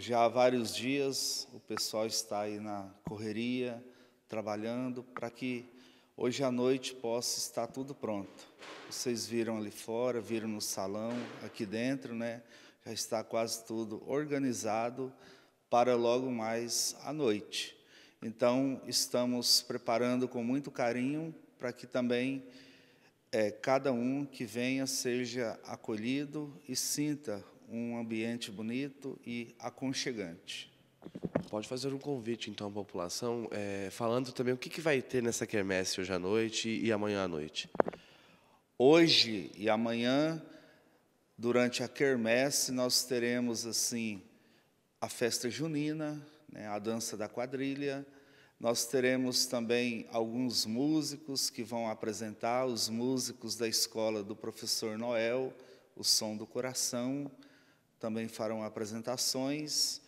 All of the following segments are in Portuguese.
Já há vários dias o pessoal está aí na correria, trabalhando, para que hoje à noite possa estar tudo pronto. Vocês viram ali fora, viram no salão, aqui dentro, né? Já está quase tudo organizado para logo mais à noite. Então, estamos preparando com muito carinho para que também é, cada um que venha seja acolhido e sinta um ambiente bonito e aconchegante. Pode fazer um convite, então, à população, é, falando também o que, que vai ter nessa quermesse hoje à noite e amanhã à noite. Hoje e amanhã, durante a quermesse, nós teremos, assim, a festa junina, né, a dança da quadrilha, nós teremos também alguns músicos que vão apresentar, os músicos da escola do professor Noel, o som do coração, também farão apresentações.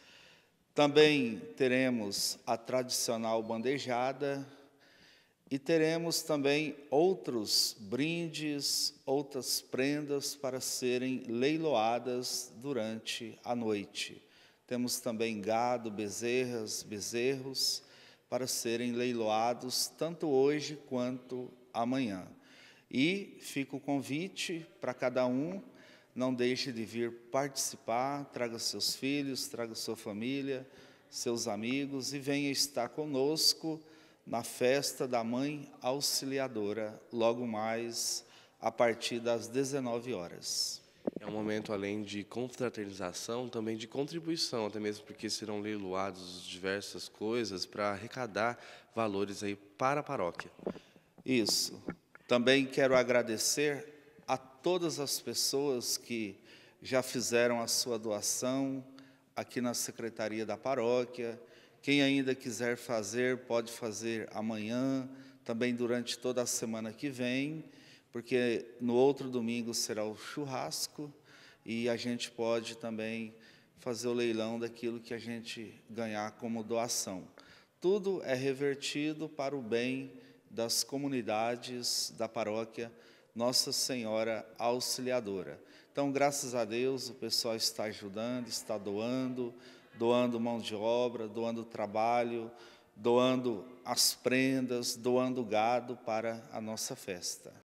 Também teremos a tradicional bandejada e teremos também outros brindes, outras prendas para serem leiloadas durante a noite. Temos também gado, bezerras, bezerros para serem leiloados tanto hoje quanto amanhã. E fica o convite para cada um não deixe de vir participar, traga seus filhos, traga sua família, seus amigos e venha estar conosco na festa da Mãe Auxiliadora, logo mais a partir das 19 horas. É um momento além de confraternização, também de contribuição, até mesmo porque serão leiloados diversas coisas para arrecadar valores aí para a paróquia. Isso. Também quero agradecer a todas as pessoas que já fizeram a sua doação aqui na secretaria da paróquia. Quem ainda quiser fazer, pode fazer amanhã, também durante toda a semana que vem, porque no outro domingo será o churrasco e a gente pode também fazer o leilão daquilo que a gente ganhar como doação. Tudo é revertido para o bem das comunidades da paróquia nossa Senhora Auxiliadora. Então, graças a Deus, o pessoal está ajudando, está doando, doando mão de obra, doando trabalho, doando as prendas, doando gado para a nossa festa.